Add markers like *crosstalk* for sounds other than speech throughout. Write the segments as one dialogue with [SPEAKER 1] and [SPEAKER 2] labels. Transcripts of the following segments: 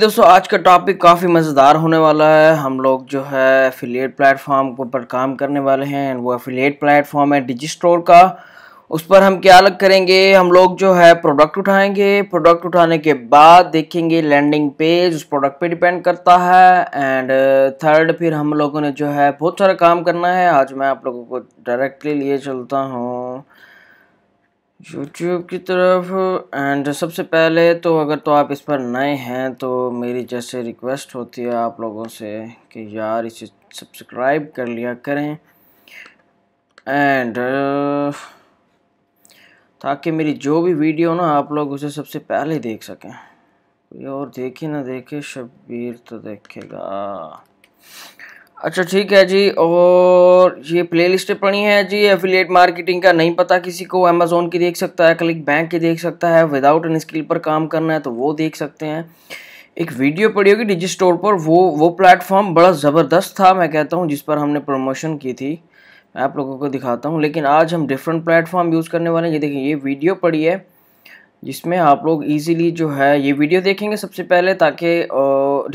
[SPEAKER 1] दोस्तों आज का टॉपिक काफ़ी मज़ेदार होने वाला है हम लोग जो है एफिलिएट प्लेटफॉर्म ऊपर काम करने वाले हैं वो एफिलिएट प्लेटफॉर्म है डिजिस्टोर का उस पर हम क्या अलग करेंगे हम लोग जो है प्रोडक्ट उठाएंगे प्रोडक्ट उठाने के बाद देखेंगे लैंडिंग पेज उस प्रोडक्ट पे डिपेंड करता है एंड थर्ड फिर हम लोगों ने जो है बहुत सारा काम करना है आज मैं आप लोगों को डायरेक्टली लिए चलता हूँ यूट्यूब की तरफ एंड सबसे पहले तो अगर तो आप इस पर नए हैं तो मेरी जैसे रिक्वेस्ट होती है आप लोगों से कि यार इसे सब्सक्राइब कर लिया करें एंड ताकि मेरी जो भी वीडियो ना आप लोग उसे सबसे पहले देख सकें कोई और देखे ना देखे शब्बीर तो देखेगा अच्छा ठीक है जी और ये प्ले लिस्ट पड़ी है जी एफिलेट मार्केटिंग का नहीं पता किसी को अमेजोन की देख सकता है क्लिक बैंक की देख सकता है विदाउट एन स्किल पर काम करना है तो वो देख सकते हैं एक वीडियो पड़ी होगी डिजी स्टोर पर वो वो प्लेटफॉर्म बड़ा ज़बरदस्त था मैं कहता हूँ जिस पर हमने प्रमोशन की थी मैं आप लोगों को दिखाता हूँ लेकिन आज हम डिफरेंट प्लेटफॉर्म यूज़ करने वाले हैं ये देखिए ये वीडियो पड़ी है जिसमें आप लोग इजीली जो है ये वीडियो देखेंगे सबसे पहले ताकि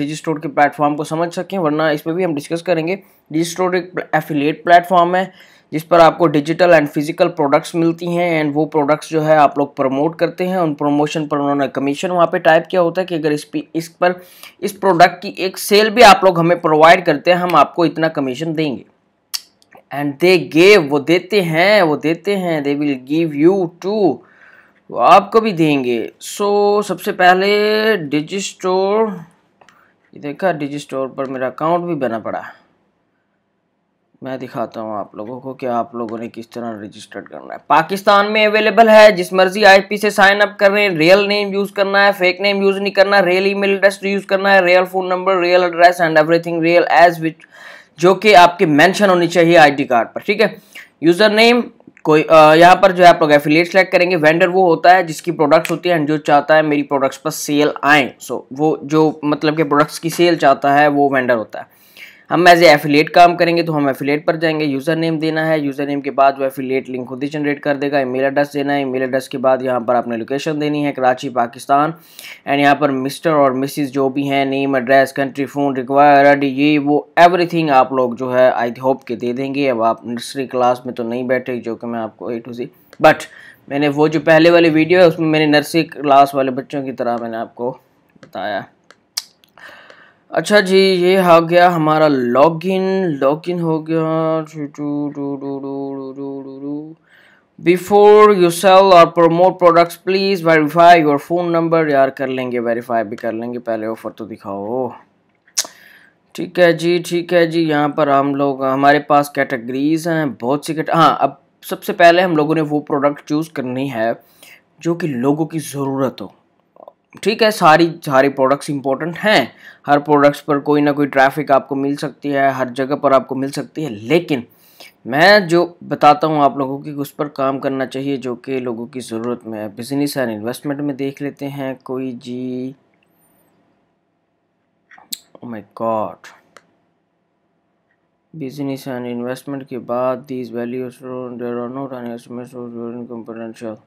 [SPEAKER 1] रजिस्टोर के प्लेटफॉर्म को समझ सकें वरना इस पर भी हम डिस्कस करेंगे रजिस्टोर एक एफिलेट प्लेटफॉर्म है जिस पर आपको डिजिटल एंड फिजिकल प्रोडक्ट्स मिलती हैं एंड वो प्रोडक्ट्स जो है आप लोग प्रमोट करते हैं उन प्रमोशन पर उन्होंने कमीशन वहाँ पे टाइप किया होता है कि अगर इस इस पर इस प्रोडक्ट की एक सेल भी आप लोग हमें प्रोवाइड करते हैं हम आपको इतना कमीशन देंगे एंड दे गेव वो देते हैं वो देते हैं they will give you too वो आपको भी देंगे सो so, सबसे पहले डिजी स्टोर ये देखा डिजी स्टोर पर मेरा अकाउंट भी बना पड़ा मैं दिखाता हूँ आप लोगों को कि आप लोगों ने किस तरह रजिस्टर्ड करना है पाकिस्तान में अवेलेबल है जिस मर्जी आईपी से साइन अप कर रहे हैं रियल नेम यूज़ करना है फेक नेम यूज़ नहीं करना रियल ईमेल एड्रेस यूज़ करना है real phone number real address and everything real as which जो कि आपके मैंशन होनी चाहिए आई कार्ड पर ठीक है यूज़र नेम कोई यहाँ पर जो है आप लोग एफिलियट सेलेक्ट करेंगे वेंडर वो होता है जिसकी प्रोडक्ट्स होती है एंड जो चाहता है मेरी प्रोडक्ट्स पर सेल आए सो so, वो जो मतलब के प्रोडक्ट्स की सेल चाहता है वो वेंडर होता है हम एज ए एफिलेट काम करेंगे तो हम एफिलेट पर जाएंगे यूज़र नेम देना है यूज़र नेम के बाद जो एफिलेट लिंक खुद ही जनरेट कर देगा ईमेल एड्रेस देना है ईमेल एड्रेस के बाद यहाँ पर आपने लोकेशन देनी है कराची पाकिस्तान एंड यहाँ पर मिस्टर और मिसिस जो भी हैं name address country phone required ये वो थिंग आप लोग जो है आई होप के दे देंगे अब आप नर्सरी क्लास में तो नहीं बैठे जो कि मैं आपको ए टू सी बट मैंने वो जो पहले वाली वीडियो है उसमें मैंने नर्सरी क्लास वाले बच्चों की तरह मैंने आपको बताया अच्छा जी ये आ गया हमारा लॉगिन लॉगिन हो गया बिफोर यू सेल और promote products please verify your phone number यार कर लेंगे वेरीफाई भी कर लेंगे पहले ऑफ़र तो दिखाओ ठीक है जी ठीक है जी यहाँ पर हम लोग हमारे पास कैटेगरीज हैं बहुत सी कैट हाँ अब सबसे पहले हम लोगों ने वो प्रोडक्ट चूज़ करनी है जो कि लोगों की ज़रूरत हो ठीक है सारी सारे प्रोडक्ट्स इंपॉर्टेंट हैं हर प्रोडक्ट्स पर कोई ना कोई ट्रैफिक आपको मिल सकती है हर जगह पर आपको मिल सकती है लेकिन मैं जो बताता हूँ आप लोगों की उस पर काम करना चाहिए जो कि लोगों की ज़रूरत में है बिजनेस एंड इन्वेस्टमेंट में देख लेते हैं कोई जी my god business and investment के बाद these values no run not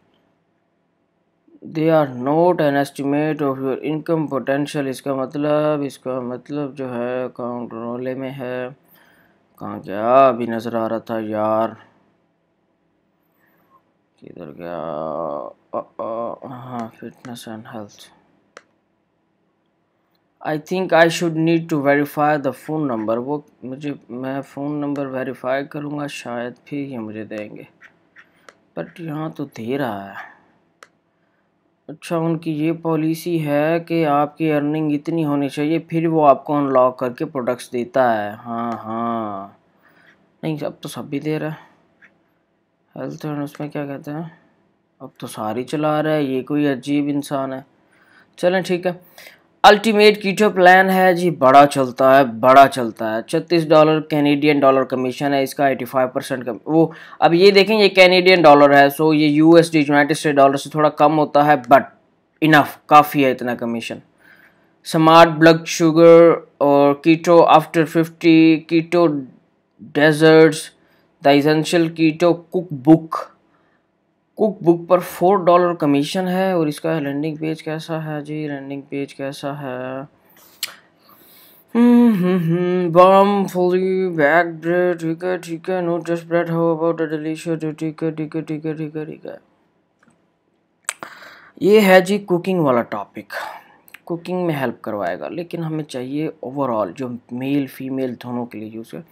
[SPEAKER 1] they are not an estimate of your income potential इसका मतलब इसका मतलब जो है अकाउंट रोले में है कहाँ गया अभी नज़र आ रहा था यार किधर गया हाँ fitness and health I think I should need to verify the phone number वो मुझे मैं फ़ोन नंबर वेरीफाई करूँगा शायद फिर ये मुझे देंगे बट यहाँ तो दे रहा है अच्छा उनकी ये पॉलिसी है कि आपकी अर्निंग इतनी होनी चाहिए फिर वो आपको अनलॉक करके प्रोडक्ट्स देता है हाँ हाँ नहीं अब तो सब भी दे रहा है हेल्थ एंड उसमें क्या कहते हैं अब तो सारी चला रहा है ये कोई अजीब इंसान है चलें ठीक है अल्टीमेट कीटो प्लान है जी बड़ा चलता है बड़ा चलता है छत्तीस डॉलर कैनेडियन डॉलर कमीशन है इसका 85 परसेंट कम वो अब ये देखें ये कैनेडियन डॉलर है सो ये यूएसडी यूनाइटेड स्टेट डॉलर से थोड़ा कम होता है बट इनफ काफ़ी है इतना कमीशन स्मार्ट ब्लड शुगर और keto after 50 keto desserts the essential keto cookbook cookbook पर फोर डॉलर कमीशन है और इसका लैंडिंग पेज कैसा है जी लैंडिंग पेज कैसा है हम्म, हम्म, हम्म, बम फुली बैक ब्रेड ठीक है ठीक है not just bread how about delicious ठीक है ठीक है ठीक है ठीक है ठीक है ये है जी कुकिंग वाला टॉपिक कुकिंग में हेल्प करवाएगा लेकिन हमें चाहिए ओवरऑल जो मेल फीमेल दोनों के लिए यूज़ है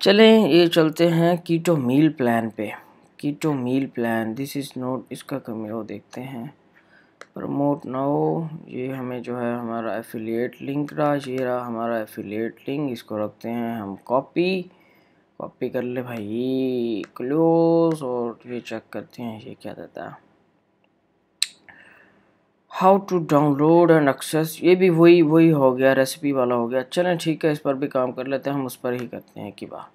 [SPEAKER 1] चलें ये चलते हैं कीटो मील प्लान पे keto meal plan this is not इसका वो तो देखते हैं प्रमोट नाओ ये हमें जो है हमारा एफिलिएट लिंक रहा ये रहा हमारा एफिलिएट लिंक इसको रखते हैं हम कॉपी कॉपी कर ले भाई क्लोज और ये चेक करते हैं ये क्या देता है how to download and access ये भी वही वही हो गया रेसिपी वाला हो गया चलें ठीक है इस पर भी काम कर लेते हैं हम उस पर ही करते हैं कि वाह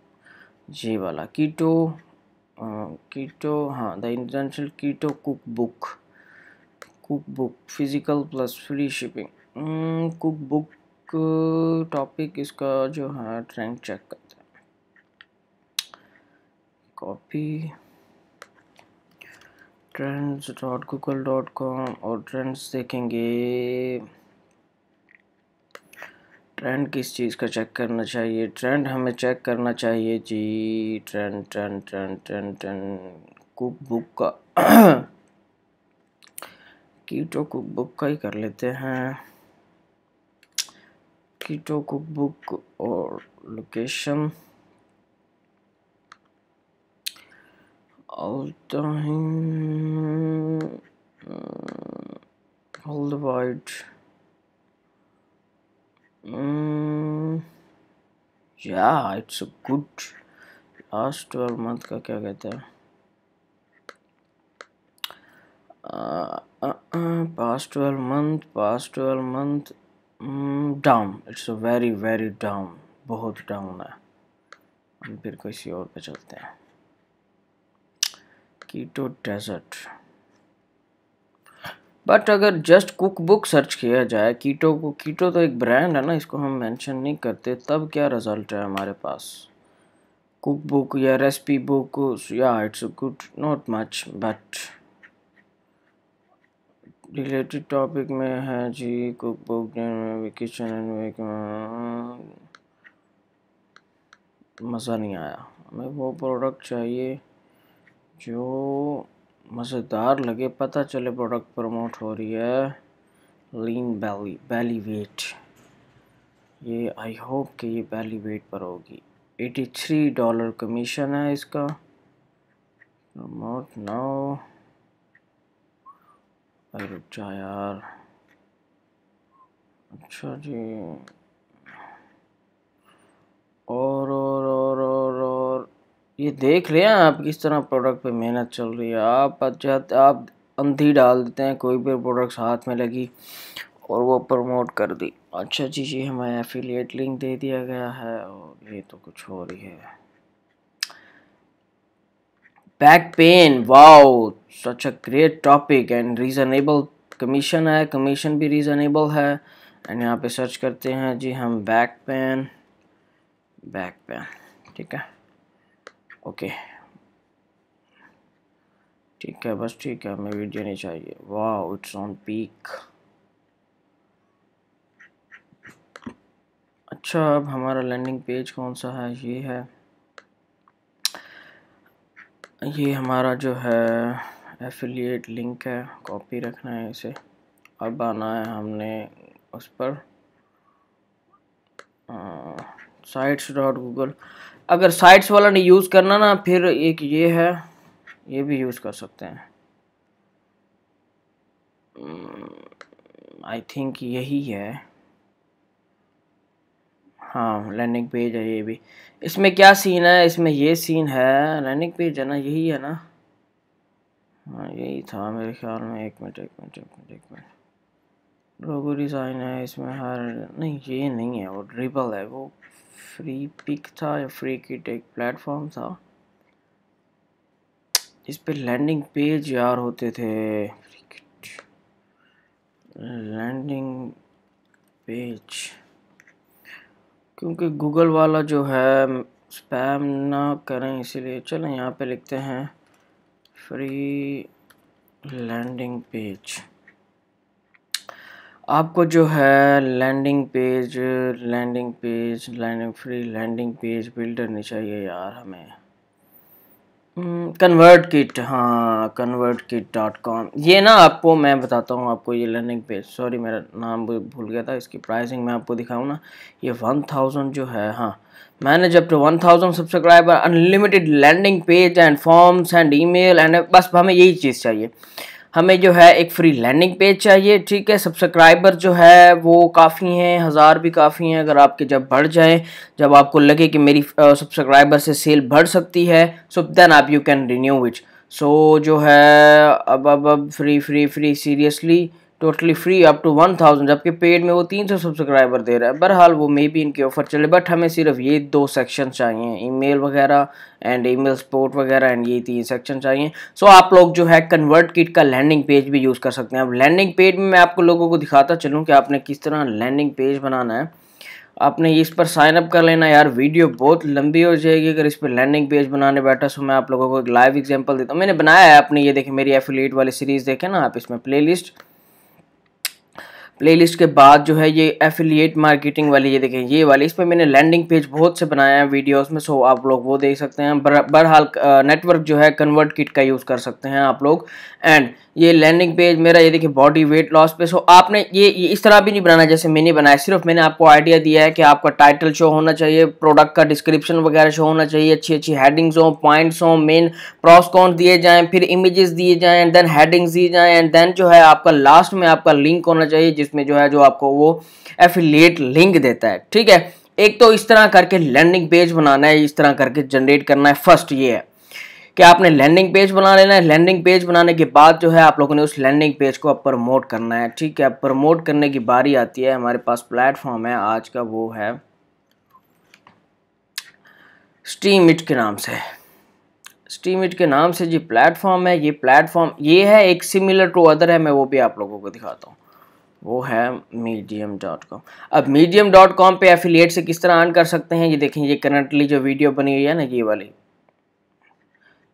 [SPEAKER 1] जी वाला कीटो कीटो हाँ the international keto cookbook cookbook physical plus free shipping cookbook topic इसका जो है ट्रेंड चेक करते हैं copy trends dot Google dot com और ट्रेंड्स देखेंगे ट्रेंड किस चीज़ का चेक करना चाहिए ट्रेंड हमें चेक करना चाहिए जी trend trend trend trend trend cookbook का *coughs* कीटो कुक बुक का ही कर लेते हैं कीटो कुक बुक और लोकेशन Altahim uh, तो हम्म, वाइड या it's good last twelve month का क्या कहता है past twelve month past twelve month down it's very very down बहुत डाउन है हम फिर किसी और पे चलते हैं कीटो डेजर्ट बट अगर जस्ट कुक बुक सर्च किया जाए कीटो को कीटो तो एक ब्रांड है ना इसको हम मेंशन नहीं करते तब क्या रिजल्ट है हमारे पास कुक बुक या रेसिपी बुक या it's good not much but related topic में है जी कुक बुक किचन एंड मज़ा नहीं आया हमें वो प्रोडक्ट चाहिए जो मज़ेदार लगे पता चले प्रोडक्ट प्रमोट हो रही है लीन बैली बैली वेट ये आई होप कि ये बैली वेट पर होगी 83 डॉलर कमीशन है इसका प्रमोट नाउ अरे रुक जा यार अच्छा जी ये देख रहे हैं आप किस तरह प्रोडक्ट पे मेहनत चल रही है आप अच्छा आप अंधी डाल देते हैं कोई भी प्रोडक्ट्स हाथ में लगी और वो प्रमोट कर दी अच्छा जी जी हमें एफिलिएट लिंक दे दिया गया है और ये तो कुछ हो रही है back pain wow such a great topic and reasonable commission है कमीशन भी रीज़नेबल है एंड यहाँ पे सर्च करते हैं जी हम बैक पेन बैक पेन ठीक है ओके ठीक है बस ठीक है हमें वीडियो नहीं चाहिए वाह इट्स ऑन पीक अच्छा अब हमारा लैंडिंग पेज कौन सा है ये है ये हमारा जो है एफिलिएट लिंक है कॉपी रखना है इसे अब आना है हमने उस पर साइट्स डॉट गूगल अगर साइड्स वाला नहीं यूज़ करना ना फिर एक ये है ये भी यूज़ कर सकते हैं आई hmm, थिंक यही है हाँ लैंडिंग पेज है ये भी इसमें क्या सीन है इसमें ये सीन है लैंडिंग पेज है ना यही है ना हाँ यही था मेरे ख्याल में एक मिनट एक मिनट एक मिनट एक मिनट लोगो डिज़ाइन है इसमें हर नहीं ये नहीं है वो ड्रिपल है वो फ्री पिक था या फ्री किट एक प्लेटफॉर्म था इस पर लैंडिंग पेज यार होते थे लैंडिंग पेज क्योंकि गूगल वाला जो है स्पैम ना करें इसीलिए चलें यहाँ पे लिखते हैं फ्री लैंडिंग पेज आपको जो है landing page landing page landing free landing page builder नहीं चाहिए यार हमें कन्वर्ट हम्म, किट हाँ कन्वर्ट किट डॉट कॉम ये ना आपको मैं बताता हूँ आपको ये लर्निंग पेज सॉरी मेरा नाम भूल गया था इसकी प्राइसिंग मैं आपको दिखाऊँ ना ये वन थाउजेंड जो है हाँ मैंने जब two one thousand subscriber unlimited landing page and forms and email and बस हमें यही चीज़ चाहिए हमें जो है एक फ्री लैंडिंग पेज चाहिए ठीक है सब्सक्राइबर जो है वो काफ़ी हैं हज़ार भी काफ़ी हैं अगर आपके जब बढ़ जाए जब आपको लगे कि मेरी सब्सक्राइबर से सेल बढ़ सकती है सो देन आप you can renew which so जो है अब अब अब free free free seriously totally free up to one thousand जबकि पेड में वो तीन सौ सब्सक्राइबर दे रहा है बहरहाल वो मे बी इनके ऑफर चले बट हमें सिर्फ ये दो सेक्शन चाहिए ईमेल वगैरह एंड ईमेल सपोर्ट वगैरह एंड ये तीन सेक्शन चाहिए सो so, आप लोग जो है कन्वर्ट किट का लैंडिंग पेज भी यूज़ कर सकते हैं अब लैंडिंग पेज में मैं आपको लोगों को दिखाता चलूँ कि आपने किस तरह लैंडिंग पेज बनाना है आपने इस पर साइन अप कर लेना यार वीडियो बहुत लंबी हो जाएगी अगर इस पर लैंडिंग पेज बनाने बैठा सो मैं आप लोगों को एक लाइव एग्जांपल देता हूँ मैंने बनाया है आपने ये देखे मेरी एफिलेट वाली सीरीज़ देखे ना आप इसमें प्लेलिस्ट प्लेलिस्ट के बाद जो है ये एफिलिएट मार्केटिंग वाली ये देखें ये वाली इस पर मैंने लैंडिंग पेज बहुत से बनाया है वीडियोस में सो आप लोग वो देख सकते हैं बहरहाल नेटवर्क जो है कन्वर्ट किट का यूज़ कर सकते हैं आप लोग एंड ये लैंडिंग पेज मेरा ये देखिए बॉडी वेट लॉस पे सो आपने ये, ये इस तरह भी नहीं बनाना जैसे मैंने बनाया सिर्फ मैंने आपको आइडिया दिया है कि आपका टाइटल शो होना चाहिए प्रोडक्ट का डिस्क्रिप्शन वगैरह शो होना चाहिए अच्छी अच्छी हेडिंग्स हों पॉइंट्स हों मेन प्रॉस दिए जाएँ फिर इमेजेस दिए जाएँ एंड देन हेडिंग्स दिए जाएँ एंड देन जो है आपका लास्ट में आपका लिंक होना चाहिए जिसमें जो है जो आपको वो एफिलेट लिंक देता है ठीक है एक तो इस तरह करके लैंडिंग पेज बनाना है इस तरह करके जनरेट करना है फर्स्ट ये है कि आपने लैंडिंग पेज बना लेना है लैंडिंग पेज बनाने के बाद जो है आप लोगों ने उस लैंडिंग पेज को अब प्रमोट करना है ठीक है प्रमोट करने की बारी आती है हमारे पास प्लेटफॉर्म है आज का वो है स्टीम इट के नाम से स्टीम इट के नाम से जी प्लेटफॉर्म है ये प्लेटफॉर्म ये है एक सिमिलर टू अदर है मैं वो भी आप लोगों को दिखाता हूँ वो है मीडियम डॉट कॉम अब मीडियम डॉट कॉम पर एफिलियट से किस तरह अर्न कर सकते हैं ये देखें ये करंटली जो वीडियो बनी हुई है ना ये वाली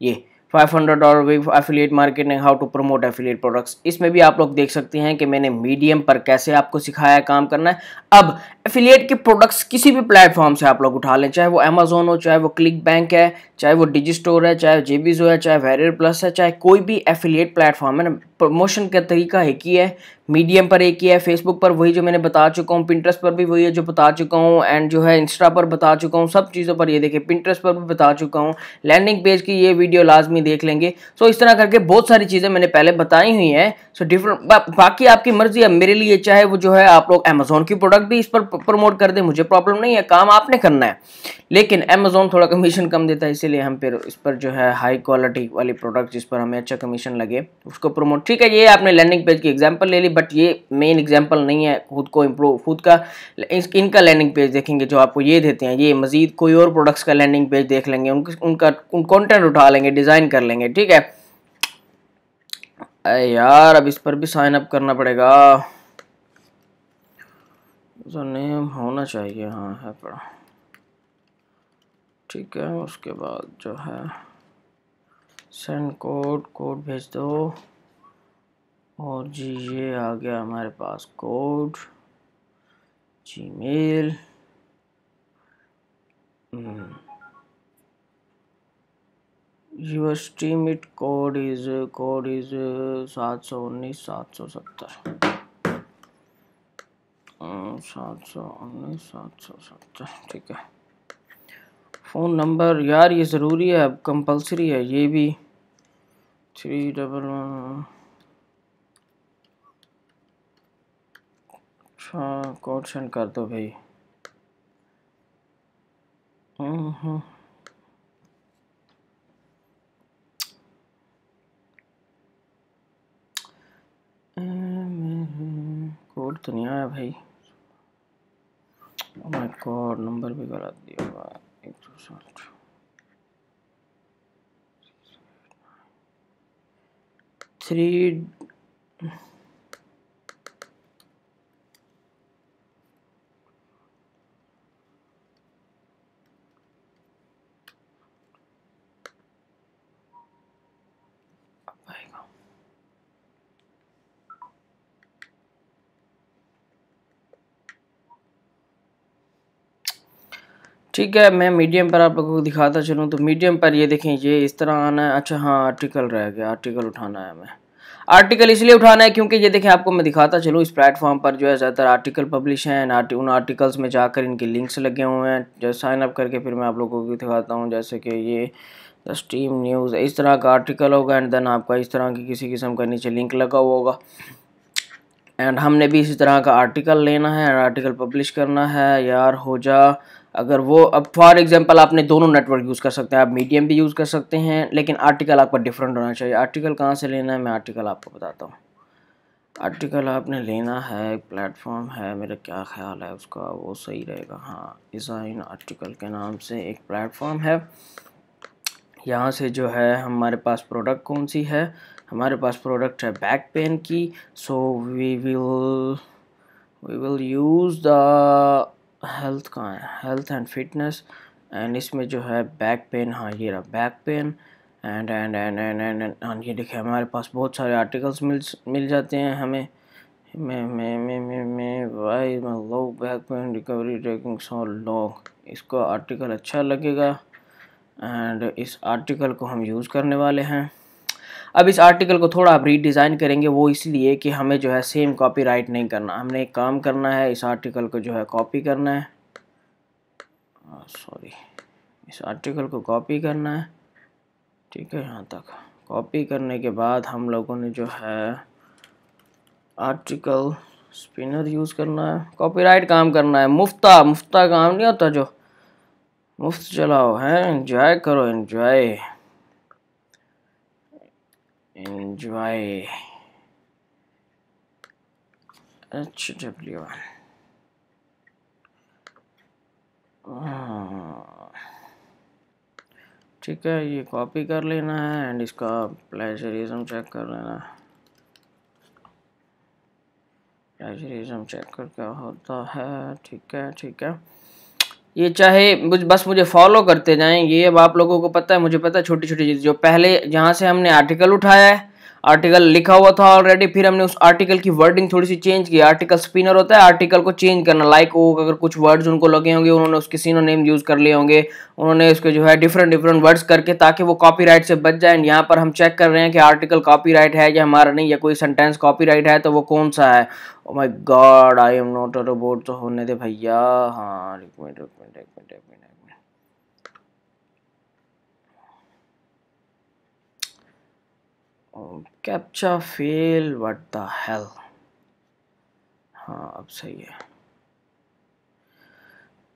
[SPEAKER 1] ये 500 dollar web affiliate marketing how to promote affiliate products इसमें भी आप लोग देख सकते हैं कि मैंने मीडियम पर कैसे आपको सिखाया काम करना है अब एफिलिएट के प्रोडक्ट्स किसी भी प्लेटफॉर्म से आप लोग उठा लें चाहे वो अमेजोन हो चाहे वो क्लिक बैंक है चाहे वो डिजिस्टोर है चाहे जेबीजो है चाहे वेरियर प्लस है चाहे कोई भी एफिलेट प्लेटफॉर्म है ना प्रमोशन का तरीका एक ही है मीडियम पर एक ही है फेसबुक पर वही जो मैंने बता चुका हूँ पिंट्रेस्ट पर भी वही है जो बता चुका हूँ एंड जो है इंस्टा पर बता चुका हूँ सब चीज़ों पर ये देखिए पिंट्रेस्ट पर भी बता चुका हूँ लैंडिंग पेज की ये वीडियो लाजमी देख लेंगे सो इस तरह करके बहुत सारी चीज़ें मैंने पहले बताई हुई हैं सो डिफरेंट बाकी आपकी मर्जी है मेरे लिए चाहे वो जो है आप लोग अमेजोन की प्रोडक्ट भी इस पर प्रमोट कर दें मुझे प्रॉब्लम नहीं है काम आपने करना है लेकिन अमेजोन थोड़ा कमीशन कम देता है इसीलिए हम फिर इस पर जो है हाई क्वालिटी वाली प्रोडक्ट जिस पर हमें अच्छा कमीशन लगे उसको प्रमोट ठीक है ये आपने लैंडिंग पेज की एग्जाम्पल ले ली बट ये मेन एग्जाम्पल नहीं है खुद को इम्प्रूव खुद का इनका लैंडिंग पेज देखेंगे जो आपको ये देते हैं ये मजीद कोई और प्रोडक्ट्स का लैंडिंग पेज देख लेंगे उनका उन कॉन्टेंट उठा लेंगे डिज़ाइन कर लेंगे ठीक है अरे यार अब इस पर भी साइन अप करना पड़ेगा नेम होना चाहिए हाँ है पड़ा ठीक है उसके बाद जो है सेंड कोड कोड भेज दो और जी ये आ गया हमारे पास code Gmail your Steemit code is code is सात सौ उन्नीस सात सौ सत्तर हम्म, सात सौ उन्नीस सात सौ सत्तर ठीक है फ़ोन नंबर यार ये ज़रूरी है अब कंपलसरी है ये भी थ्री डबल वन अच्छा कोड सेंड कर दो भाई कोड तो नहीं आया भाई नंबर oh भी गलत दिया हुआ है एक दो साठ थ्री ठीक है मैं मीडियम पर आप लोगों को दिखाता चलूँ तो मीडियम पर ये देखें ये इस तरह आना है अच्छा हाँ आर्टिकल रह गया आर्टिकल उठाना है हमें आर्टिकल इसलिए उठाना है क्योंकि ये देखें आपको मैं दिखाता चलूँ इस प्लेटफॉर्म पर जो है ज़्यादातर आर्टिकल पब्लिश हैं आर्टि, उन आर्टिकल्स में जाकर इनके लिंक्स लगे हुए हैं जो साइन अप करके फिर मैं आप लोगों को दिखाता हूँ जैसे कि ये स्टीम न्यूज़ इस तरह का आर्टिकल होगा एंड देन आपका इस तरह की किसी किस्म का नीचे लिंक लगा हुआ होगा एंड हमने भी इसी तरह का आर्टिकल लेना है आर्टिकल पब्लिश करना है यार हो जा अगर वो अब फॉर एग्जांपल आपने दोनों नेटवर्क यूज़ कर सकते हैं आप मीडियम भी यूज़ कर सकते हैं लेकिन आर्टिकल आपका डिफरेंट होना चाहिए आर्टिकल कहाँ से लेना है मैं आर्टिकल आपको बताता हूँ आर्टिकल आपने लेना है प्लेटफॉर्म है मेरा क्या ख्याल है उसका वो सही रहेगा हाँ डिज़ाइन आर्टिकल के नाम से एक प्लेटफॉर्म है यहाँ से जो है हमारे पास प्रोडक्ट कौन सी है हमारे पास प्रोडक्ट है बैक पेन की so we will we will use the health का है हेल्थ एंड फिटनेस एंड इसमें जो है बैक पेन हाँ ये रहा back pain and and and and and and ये देखिए हमारे पास बहुत सारे आर्टिकल्स मिल मिल जाते हैं हमें मैं मैं मैं मैं मैं why low back pain recovery tracking so long इसको आर्टिकल अच्छा लगेगा एंड इस आर्टिकल को हम यूज़ करने वाले हैं अब इस आर्टिकल को थोड़ा आप रीडिज़ाइन करेंगे वो इसलिए कि हमें जो है सेम कॉपी राइट नहीं करना हमने एक काम करना है इस आर्टिकल को जो है कॉपी करना है सॉरी इस आर्टिकल को कॉपी करना है ठीक है यहाँ तक कॉपी करने के बाद हम लोगों ने जो है आर्टिकल स्पिनर यूज़ करना है कॉपीराइट काम करना है मुफ्ता मुफ्ता काम नहीं होता जो मुफ्त चलाओ है इन्जॉय करो इन्जॉय enjoy HW1 hmm. ठीक है ये कॉपी कर लेना है एंड इसका प्लेजरिज्म चेक कर लेना प्लेजरिज्म चेक कर क्या होता है ठीक है ठीक है ये चाहे बस मुझे फॉलो करते जाएं ये अब आप लोगों को पता है मुझे पता है छोटी छोटी चीज़ जो पहले जहाँ से हमने आर्टिकल उठाया है आर्टिकल लिखा हुआ था ऑलरेडी फिर हमने उस आर्टिकल की वर्डिंग थोड़ी सी चेंज की आर्टिकल स्पिनर होता है आर्टिकल को चेंज करना लाइक like वो अगर कुछ वर्ड्स उनको लगे होंगे उन्होंने उसके सीनो नेम यूज़ कर लिए होंगे उन्होंने उसके जो है डिफरेंट डिफरेंट वर्ड्स करके ताकि वो कॉपी से बच जाए यहाँ पर हम चेक कर रहे हैं कि आर्टिकल कॉपी है या हमारा नहीं या कोई सेंटेंस कॉपी है तो वो कौन सा है my god I am not a robot तो होने दे भैया हाँ एक मिनट एक मिनट एक minute captcha fail what the hell हाँ अब सही है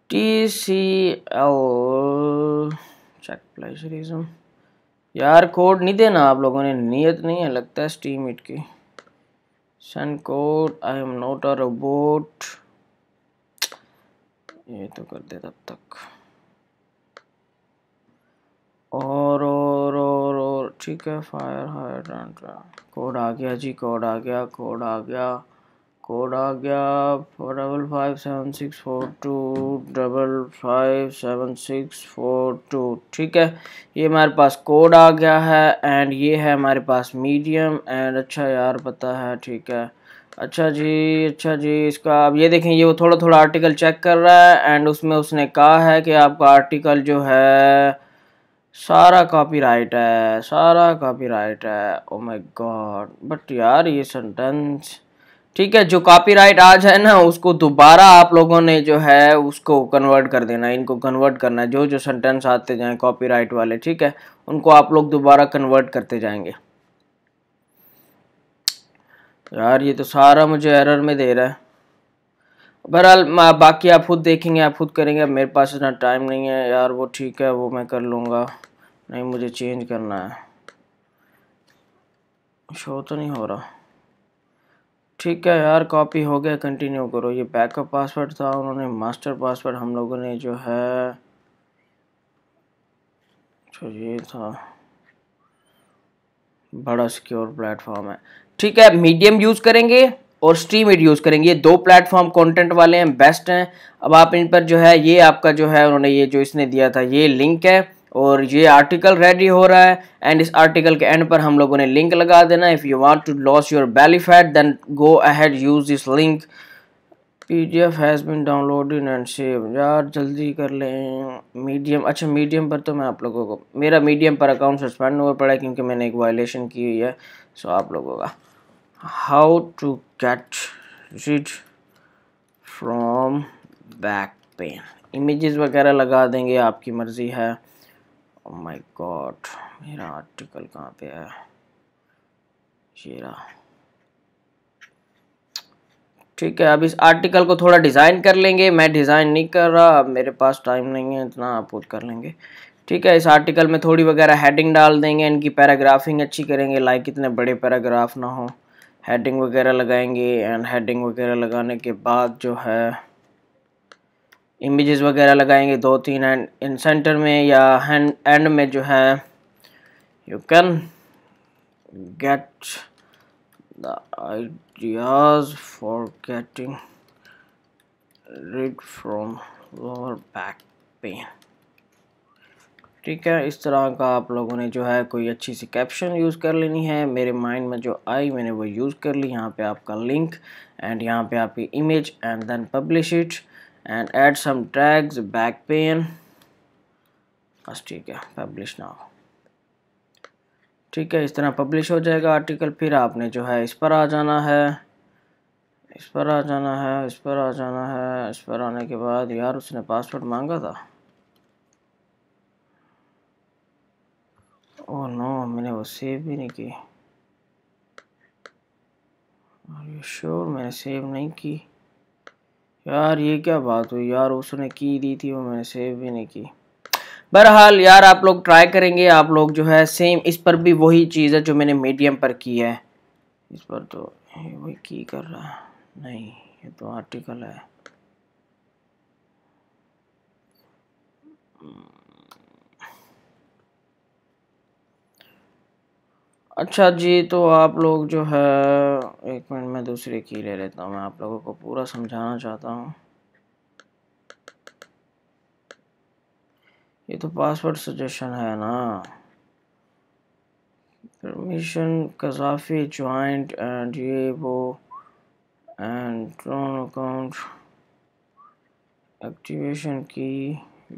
[SPEAKER 1] T C L check plagiarism यार कोड नहीं देना आप लोगों ने नियत नहीं है लगता है स्टीम इट की सन code I am not a robot ये तो कर दे तब तक और और, और कोड ठीक है फायर हायर कोड आ गया जी कोड आ गया कोड आ गया कोड आ गया double five seven six four two double five seven six four two ठीक है ये हमारे पास कोड आ गया है एंड ये है हमारे पास मीडियम एंड अच्छा यार पता है ठीक है अच्छा जी अच्छा जी इसका अब ये देखें ये वो थोड़ा थोड़ा आर्टिकल चेक कर रहा है एंड उसमें उसने कहा है कि आपका आर्टिकल जो है सारा कॉपीराइट है सारा कॉपीराइट है ओ माय गॉड बट यार ये सेंटेंस ठीक है जो कॉपीराइट आज है ना उसको दोबारा आप लोगों ने जो है उसको कन्वर्ट कर देना है इनको कन्वर्ट करना है जो जो सेंटेंस आते जाएं कॉपीराइट वाले ठीक है उनको आप लोग दोबारा कन्वर्ट करते जाएंगे यार ये तो सारा मुझे एरर में दे रहा है बहरहाल बाकी आप खुद देखेंगे आप खुद करेंगे मेरे पास इतना टाइम नहीं है यार वो ठीक है वो मैं कर लूँगा नहीं मुझे चेंज करना है शो तो नहीं हो रहा ठीक है यार कॉपी हो गया कंटिन्यू करो ये बैकअप पासवर्ड था उन्होंने मास्टर पासवर्ड हम लोगों ने जो है अच्छा ये था बड़ा सिक्योर प्लेटफॉर्म है ठीक है मीडियम यूज़ करेंगे और स्ट्रीम इट यूज़ करेंगे ये दो प्लेटफॉर्म कंटेंट वाले हैं बेस्ट हैं अब आप इन पर जो है ये आपका जो है उन्होंने ये जो इसने दिया था ये लिंक है और ये आर्टिकल रेडी हो रहा है एंड इस आर्टिकल के एंड पर हम लोगों ने लिंक लगा देना if you want to loss your belly fat then go ahead use this link PDF has been downloaded and save यार जल्दी कर लें मीडियम अच्छा मीडियम पर तो मैं आप लोगों को मेरा मीडियम पर अकाउंट सस्पेंड हुआ पड़ा क्योंकि मैंने एक वायलेशन की हुई है सो आप लोगों का how to get rid from back pain images वगैरह लगा देंगे आपकी मर्ज़ी है माय oh गॉड मेरा आर्टिकल कहाँ पे है शेरा ठीक है अब इस आर्टिकल को थोड़ा डिज़ाइन कर लेंगे मैं डिज़ाइन नहीं कर रहा अब मेरे पास टाइम नहीं है इतना आप खुद कर लेंगे ठीक है इस आर्टिकल में थोड़ी वगैरह हेडिंग डाल देंगे इनकी पैराग्राफिंग अच्छी करेंगे लाइक इतने बड़े पैराग्राफ ना हो हेडिंग वगैरह लगाएंगे एंड हेडिंग वगैरह लगाने के बाद जो है इमेजेस वगैरह लगाएंगे दो तीन एंड इन सेंटर में या हैंड एंड में जो है you can get the ideas for getting rid from lower back pain ठीक है इस तरह का आप लोगों ने जो है कोई अच्छी सी कैप्शन यूज़ कर लेनी है मेरे माइंड में जो आई मैंने वो यूज़ कर ली यहाँ पे आपका लिंक एंड यहाँ पे आपकी image and then publish it and add some tags back pain बस ठीक है पब्लिश ना हो ठीक है इस तरह पब्लिश हो जाएगा आर्टिकल फिर आपने जो है इस पर आ जाना है इस पर आ जाना है इस पर आ जाना है इस पर आने के बाद यार उसने पासवर्ड मांगा था ओह oh नो मैंने वो सेव भी नहीं की श्योर मैंने सेव नहीं की यार ये क्या बात हुई यार उसने की दी थी वो मैंने सेव भी नहीं की बहरहाल यार आप लोग ट्राई करेंगे आप लोग जो है सेम इस पर भी वही चीज़ है जो मैंने मीडियम पर की है इस पर तो वही की कर रहा है नहीं ये तो आर्टिकल है अच्छा जी तो आप लोग जो है एक मिनट में दूसरी की ले लेता हूँ मैं आप लोगों को पूरा समझाना चाहता हूँ ये तो पासवर्ड सजेशन है ना परमिशन कजाफी ज्वाइंट एंड ये वो and account activation key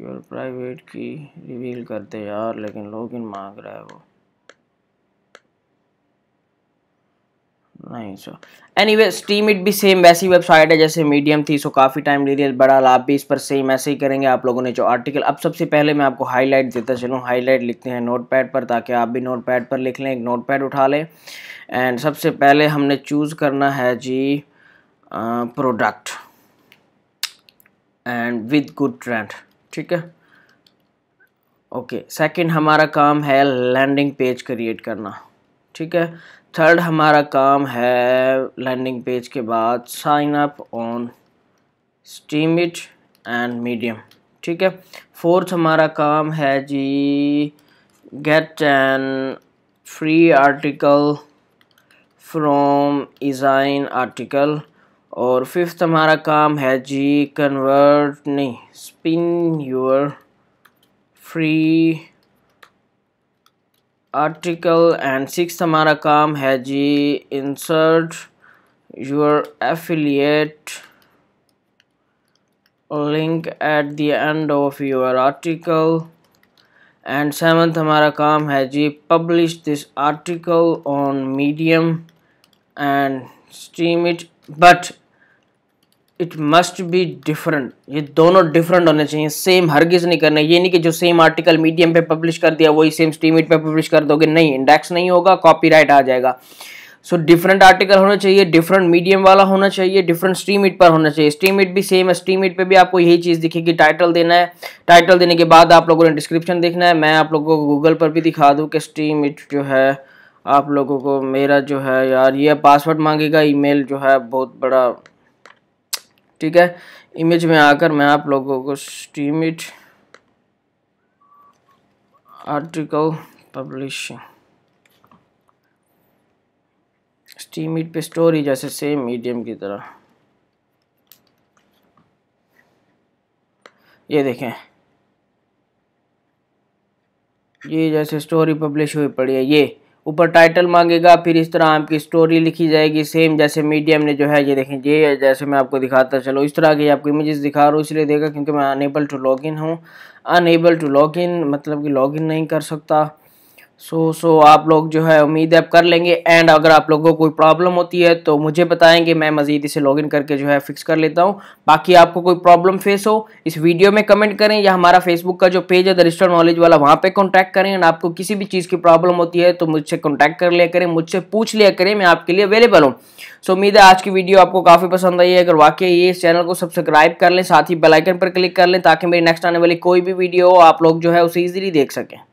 [SPEAKER 1] your private key reveal करते यार लेकिन लॉगिन मांग रहा है वो नहीं so anyway Steemit भी सेम वैसी वेबसाइट है जैसे मीडियम थी सो काफ़ी टाइम ले लिया बड़ा आप भी इस पर सेम ऐसे ही करेंगे आप लोगों ने जो आर्टिकल अब सबसे पहले मैं आपको हाईलाइट देता चलूँ हाईलाइट लिखते हैं नोट पैड पर ताकि आप भी नोट पैड पर लिख लें एक नोट पैड उठा लें एंड सबसे पहले हमने चूज़ करना है जी product and with good trend ठीक है ओके okay, हमारा काम है लैंडिंग पेज क्रिएट करना ठीक है थर्ड हमारा काम है लैंडिंग पेज के बाद sign up on Steemit and Medium ठीक है फोर्थ हमारा काम है जी get an free article from ezine article और फिफ्थ हमारा काम है जी कन्वर्ट नहीं spin your free article and six हमारा काम है जी insert your affiliate link at the end of your article and seventh हमारा काम है जी publish this article on Medium and stream it but it must be different ये दोनों डिफरेंट होने चाहिए सेम हरगिज नहीं करना ये नहीं कि जो सेम आर्टिकल मीडियम पे पब्लिश कर दिया वही सेम स्टीमिट पे पब्लिश कर दोगे नहीं इंडेक्स नहीं होगा कॉपीराइट आ जाएगा सो डिफरेंट आर्टिकल होना चाहिए डिफरेंट मीडियम वाला होना चाहिए डिफरेंट स्ट्रीमिट पर होना चाहिए स्ट्रीमिट भी सेम है स्ट्रीमिट पे भी आपको यही चीज़ दिखेगी टाइटल देना है टाइटल देने के बाद आप लोगों ने डिस्क्रिप्शन देखना है मैं आप लोगों को गूगल पर भी दिखा दूँ कि स्ट्रीमिट जो है आप लोगों को मेरा जो है यार ये पासवर्ड मांगेगा ई जो है बहुत बड़ा ठीक है इमेज में आकर मैं आप लोगों को स्टीमिट आर्टिकल पब्लिशिंग स्टीमिट पे स्टोरी जैसे सेम मीडियम की तरह ये देखें ये जैसे स्टोरी पब्लिश हुई पड़ी है ये ऊपर टाइटल मांगेगा फिर इस तरह आपकी स्टोरी लिखी जाएगी सेम जैसे मीडियम ने जो है ये देखें ये जैसे मैं आपको दिखाता चलो इस तरह की आपको इमेजेस दिखा रहा हूँ इसलिए देखा क्योंकि मैं अनेबल टू लॉग इन हूँ अनेबल टू लॉग इन मतलब कि लॉग इन नहीं कर सकता सो so, सो so, आप लोग जो है उम्मीद है अब कर लेंगे एंड अगर आप लोगों को कोई प्रॉब्लम होती है तो मुझे बताएंगे मैं मज़ीद इसे लॉगिन करके जो है फिक्स कर लेता हूँ बाकी आपको कोई प्रॉब्लम फेस हो इस वीडियो में कमेंट करें या हमारा फेसबुक का जो पेज है द रिस्टर नॉलेज वाला वहाँ पे कॉन्टैक्ट करें एंड आपको किसी भी चीज़ की प्रॉब्लम होती है तो मुझसे कॉन्टैक्ट कर लिया करें मुझसे पूछ लिया करें मैं आपके लिए अवेलेबल हूँ सो उम्मीद है आज की वीडियो आपको काफ़ी पसंद आई है अगर वाकई ये इस चैनल को सब्सक्राइब कर लें साथ ही बेलाइकन पर क्लिक कर लें ताकि मेरी नेक्स्ट आने वाली कोई भी वीडियो आप लोग जो है उसे ईजिली देख सकें